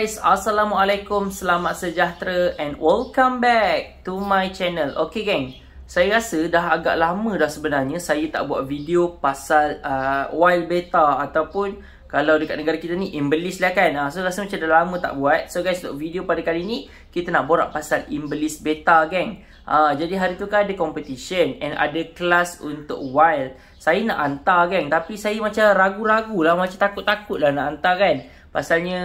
guys, Assalamualaikum, selamat sejahtera and welcome back to my channel Okay gang, saya rasa dah agak lama dah sebenarnya saya tak buat video pasal uh, wild beta Ataupun kalau dekat negara kita ni, imbelis lah kan uh, So rasa macam dah lama tak buat So guys, untuk video pada kali ni, kita nak borak pasal imbelis beta gang uh, ah, Jadi hari tu kan ada competition and ada kelas untuk wild Saya nak hantar gang, tapi saya macam ragu-ragu lah, macam takut-takut lah nak hantar kan Pasalnya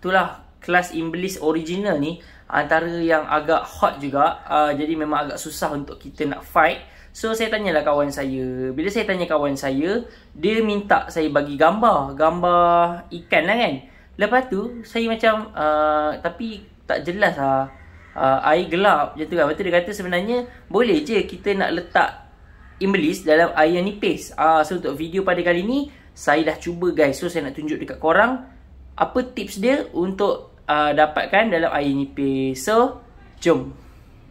itulah kelas Inggeris original ni antara yang agak hot juga uh, jadi memang agak susah untuk kita nak fight so saya tanyalah kawan saya bila saya tanya kawan saya dia minta saya bagi gambar gambar ikan lah kan lepas tu saya macam uh, tapi tak jelas lah uh, air gelap macam tu kan lepas tu dia kata sebenarnya boleh je kita nak letak imbelis dalam air yang nipis uh, so untuk video pada kali ni saya dah cuba guys so saya nak tunjuk dekat korang apa tips dia untuk uh, dapatkan dalam air nipis. So, jom.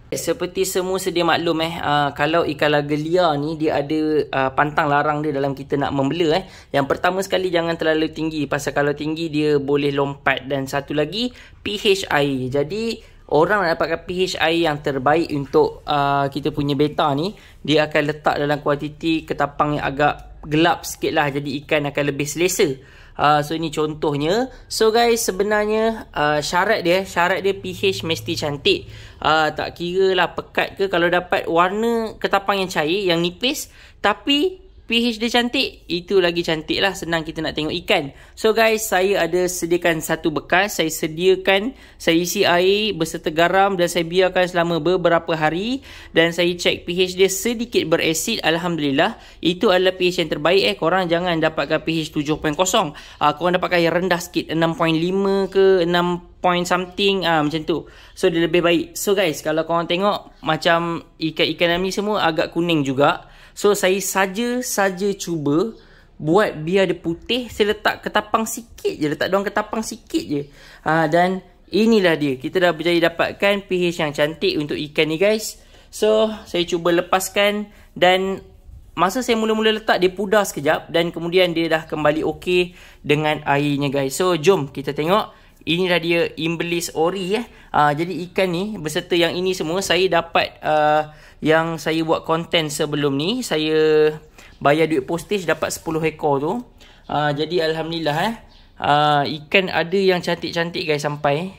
Seperti semua sedia maklum eh, uh, kalau ikan laga lagelia ni dia ada uh, pantang larang dia dalam kita nak membela eh. Yang pertama sekali jangan terlalu tinggi pasal kalau tinggi dia boleh lompat dan satu lagi pH air. Jadi orang nak dapatkan pH air yang terbaik untuk uh, kita punya beta ni dia akan letak dalam kuantiti ketapang yang agak gelap sikit lah jadi ikan akan lebih selesa. Uh, so ini contohnya. So guys sebenarnya uh, syarat dia syarat dia pH mesti cantik. Uh, tak kira lah pekat ke kalau dapat warna ketapang yang cair yang nipis tapi PH dia cantik, itu lagi cantik lah. Senang kita nak tengok ikan. So guys, saya ada sediakan satu bekas. Saya sediakan, saya isi air berserta garam dan saya biarkan selama beberapa hari. Dan saya cek PH dia sedikit berasid. Alhamdulillah, itu adalah PH yang terbaik eh. Korang jangan dapatkan PH 7.0. Uh, korang dapatkan yang rendah sikit. 6.5 ke 6 point something uh, macam tu. So dia lebih baik. So guys, kalau korang tengok macam ikan-ikan ni semua agak kuning juga. So saya saja-saja cuba Buat biar dia putih Saya letak ketapang sikit je Letak doang ketapang sikit je ha, Dan inilah dia Kita dah berjaya dapatkan pH yang cantik untuk ikan ni guys So saya cuba lepaskan Dan masa saya mula-mula letak Dia pudar sekejap Dan kemudian dia dah kembali okey Dengan airnya guys So jom kita tengok ini Inilah dia imbelis ori eh. Ha, jadi ikan ni berserta yang ini semua saya dapat uh, yang saya buat konten sebelum ni saya bayar duit postage dapat 10 ekor tu uh, jadi alhamdulillah eh uh, ikan ada yang cantik-cantik guys sampai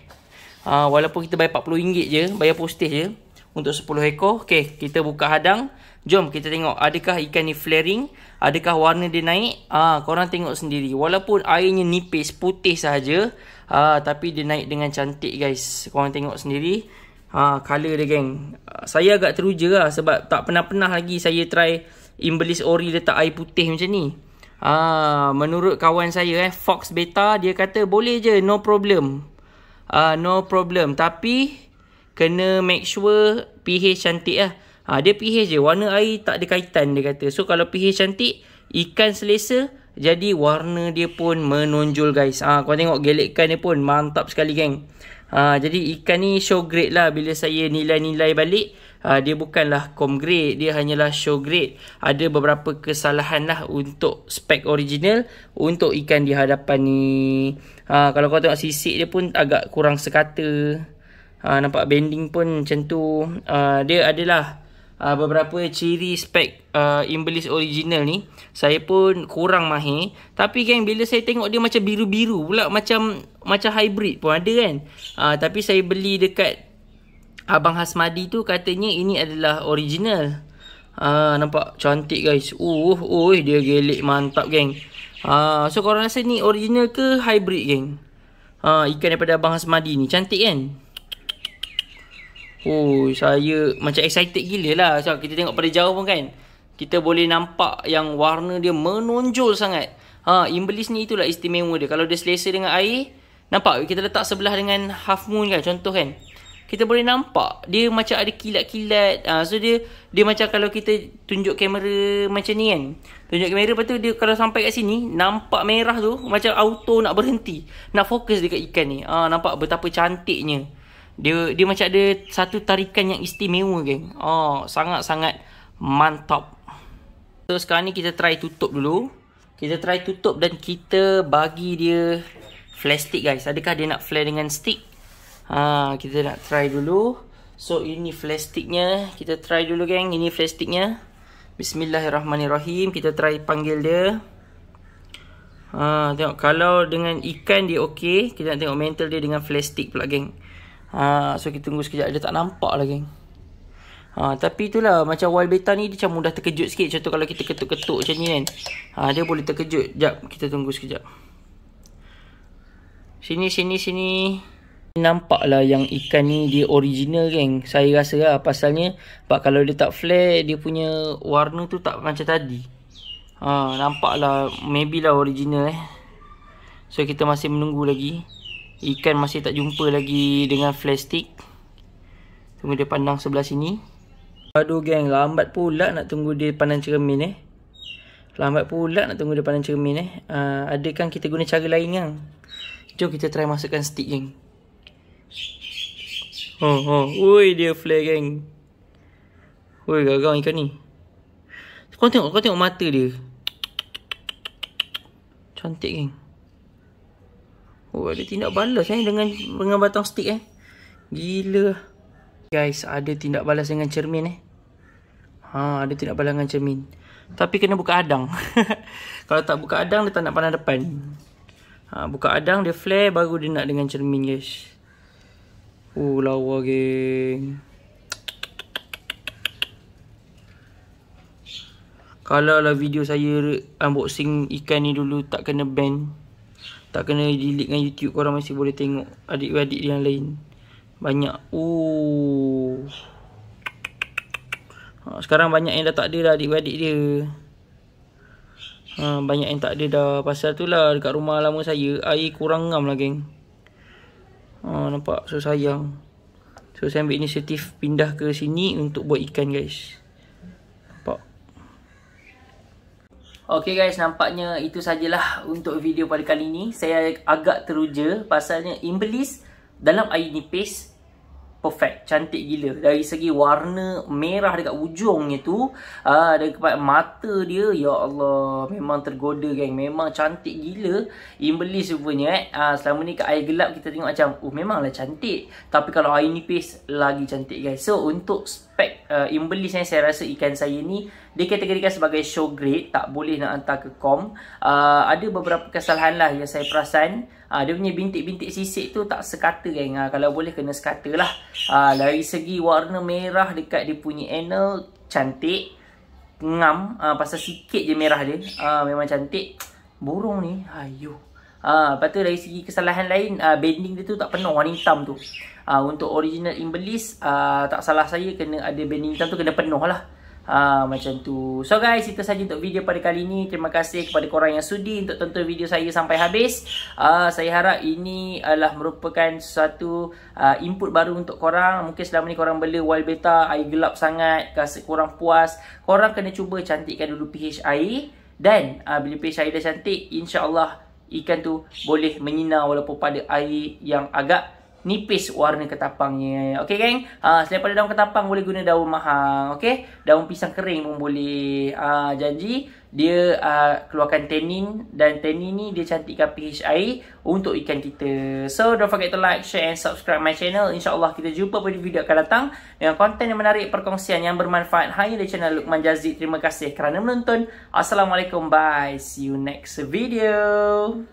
uh, walaupun kita bayar 40 ringgit je bayar postage je untuk 10 ekor okey kita buka hadang jom kita tengok adakah ikan ni flaring adakah warna dia naik ah korang tengok sendiri walaupun airnya nipis putih saja uh, tapi dia naik dengan cantik guys korang tengok sendiri ha, Color dia geng ah, Saya agak teruja lah Sebab tak pernah-pernah lagi saya try Imbelis ori letak air putih macam ni ha, Menurut kawan saya eh Fox Beta Dia kata boleh je no problem ha, No problem Tapi Kena make sure pH cantik lah ha, Dia pH je Warna air tak ada kaitan dia kata So kalau pH cantik Ikan selesa jadi warna dia pun menonjol guys. Ah ha, kau tengok gelekan dia pun mantap sekali geng. Ha, jadi ikan ni show grade lah bila saya nilai-nilai balik. Ha, dia bukanlah com grade, dia hanyalah show grade. Ada beberapa kesalahan lah untuk spek original untuk ikan di hadapan ni. Ha, kalau kau tengok sisik dia pun agak kurang sekata. Ha, nampak bending pun macam tu. Ha, dia adalah uh, beberapa ciri spek uh, ah, Inbelis original ni saya pun kurang mahir tapi geng bila saya tengok dia macam biru-biru pula macam macam hybrid pun ada kan uh, tapi saya beli dekat abang Hasmadi tu katanya ini adalah original uh, nampak cantik guys. Uh, oi uh, dia gelik mantap geng. uh, so korang rasa ni original ke hybrid geng? Ah ikan daripada abang Hasmadi ni cantik kan? Oh saya macam excited gila lah sebab kita tengok pada jauh pun kan kita boleh nampak yang warna dia menonjol sangat. Ha, imbelis ni itulah istimewa dia. Kalau dia selesa dengan air, nampak kita letak sebelah dengan half moon kan contoh kan. Kita boleh nampak dia macam ada kilat-kilat. Ha, so dia dia macam kalau kita tunjuk kamera macam ni kan. Tunjuk kamera lepas tu dia kalau sampai kat sini, nampak merah tu macam auto nak berhenti. Nak fokus dekat ikan ni. Ha, nampak betapa cantiknya. Dia dia macam ada satu tarikan yang istimewa geng. Oh, sangat-sangat mantap. So sekarang ni kita try tutup dulu. Kita try tutup dan kita bagi dia flash stick guys. Adakah dia nak flare dengan stick? Ha, kita nak try dulu. So ini flash sticknya. Kita try dulu geng. Ini flash sticknya. Bismillahirrahmanirrahim. Kita try panggil dia. Ha, tengok kalau dengan ikan dia okey. Kita nak tengok mental dia dengan flash stick pula geng. Ha, so kita tunggu sekejap dia tak nampak lagi. Ha, tapi itulah macam wild beta ni dia macam mudah terkejut sikit. Contoh kalau kita ketuk-ketuk macam ni kan. Ha, dia boleh terkejut. Jap kita tunggu sekejap. Sini sini sini. Nampak lah yang ikan ni dia original geng. Saya rasa lah pasalnya sebab kalau dia tak flare dia punya warna tu tak macam tadi. Ha, nampak lah maybe lah original eh. So kita masih menunggu lagi. Ikan masih tak jumpa lagi dengan flash stick Tunggu dia pandang sebelah sini Aduh geng, lambat pula nak tunggu dia pandang cermin eh. Lambat pula nak tunggu dia pandang cermin ni eh. uh, ah, Adakah kita guna cara lain kan? Jom kita try masukkan stick geng Oh, oh. Ui dia flare geng Ui gagang ikan ni Kau tengok, kau tengok mata dia Cantik geng Oh, ada tindak balas eh dengan dengan batang stick eh. Gila. Guys, ada tindak balas dengan cermin eh. Ha, ada tindak balas dengan cermin. Tapi kena buka adang. Kalau tak buka adang dia tak nak pandang depan. Ha, buka adang dia flare baru dia nak dengan cermin, guys. Oh, lawa geng. Kalau lah video saya unboxing ikan ni dulu tak kena ban. Tak kena delete dengan YouTube Korang masih boleh tengok Adik-adik yang lain Banyak Oh ha, Sekarang banyak yang dah tak ada dah Adik-adik dia ha, Banyak yang tak ada dah Pasal tu lah Dekat rumah lama saya Air kurang ngam lah geng ha, Nampak So sayang So saya ambil inisiatif Pindah ke sini Untuk buat ikan guys Okay guys, nampaknya itu sajalah untuk video pada kali ini. Saya agak teruja pasalnya Imbelis dalam air nipis perfect, cantik gila. Dari segi warna merah dekat ujungnya tu, uh, ah, dari kepada mata dia, ya Allah, memang tergoda geng. Memang cantik gila Imbelis rupanya eh. Uh, selama ni kat air gelap kita tengok macam, oh memanglah cantik. Tapi kalau air nipis, lagi cantik guys. So, untuk pack uh, imbalis yang saya rasa ikan saya ni dikategorikan sebagai show grade tak boleh nak hantar ke kom uh, ada beberapa kesalahan lah yang saya perasan uh, dia punya bintik-bintik sisik tu tak sekata geng uh, kalau boleh kena sekata lah uh, dari segi warna merah dekat dia punya anal cantik ngam uh, pasal sikit je merah dia uh, memang cantik burung ni ayuh Ah, uh, tu dari segi kesalahan lain uh, Bending dia tu tak penuh warna hitam tu uh, untuk original imbelis uh, ah, tak salah saya kena ada banding hitam tu kena penuh lah uh, macam tu so guys itu sahaja untuk video pada kali ini terima kasih kepada korang yang sudi untuk tonton video saya sampai habis uh, saya harap ini adalah merupakan satu uh, input baru untuk korang mungkin selama ni korang bela wall beta air gelap sangat rasa korang puas korang kena cuba cantikkan dulu pH air dan uh, bila pH air dah cantik insyaAllah ikan tu boleh menyinar walaupun pada air yang agak nipis warna ketapangnya. Okey geng. Ha selain pada daun ketapang boleh guna daun mahang, okey. Daun pisang kering pun boleh. Ha janji dia uh, keluarkan tenin dan tenin ni dia cantikkan pH air untuk ikan kita. So, don't forget to like, share and subscribe my channel. InsyaAllah kita jumpa pada video akan datang dengan konten yang menarik, perkongsian yang bermanfaat hanya di channel Lukman Jazid. Terima kasih kerana menonton. Assalamualaikum. Bye. See you next video.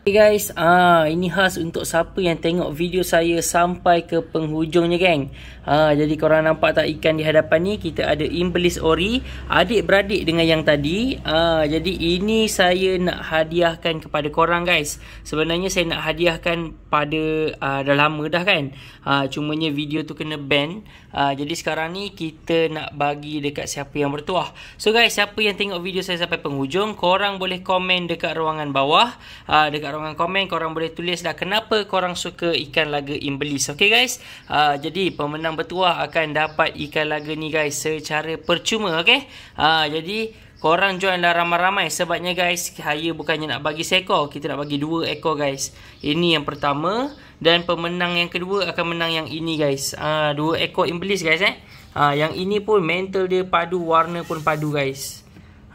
Hey guys, ah ini khas untuk siapa yang tengok video saya sampai ke penghujungnya, geng. Ah, jadi korang nampak tak ikan di hadapan ni? Kita ada Imbelis Ori, adik-beradik dengan yang tadi. Ah, jadi ini saya nak hadiahkan kepada korang guys. Sebenarnya saya nak nak hadiahkan pada uh, dah lama dah kan. Ha uh, cumanya video tu kena ban. Uh, jadi sekarang ni kita nak bagi dekat siapa yang bertuah. So guys, siapa yang tengok video saya sampai penghujung, korang boleh komen dekat ruangan bawah. Uh, dekat ruangan komen korang boleh tulis dah kenapa korang suka ikan laga Imbelis. Okay guys. Uh, jadi pemenang bertuah akan dapat ikan laga ni guys secara percuma Okay. Uh, jadi Korang joinlah ramai-ramai sebabnya guys Haya bukannya nak bagi seekor Kita nak bagi dua ekor guys Ini yang pertama Dan pemenang yang kedua akan menang yang ini guys uh, Dua ekor imbelis guys eh uh, Yang ini pun mental dia padu Warna pun padu guys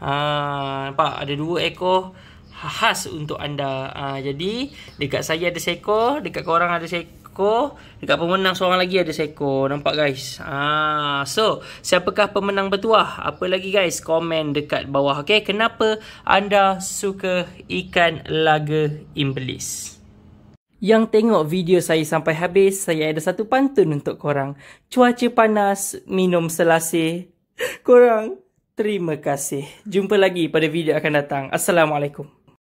uh, Nampak ada dua ekor khas untuk anda uh, Jadi dekat saya ada seekor Dekat korang ada seekor Seko Dekat pemenang seorang lagi ada Seko Nampak guys Ah, So Siapakah pemenang bertuah Apa lagi guys Comment dekat bawah Okay Kenapa anda suka ikan laga imbelis yang tengok video saya sampai habis, saya ada satu pantun untuk korang. Cuaca panas, minum selasih. Korang, terima kasih. Jumpa lagi pada video akan datang. Assalamualaikum.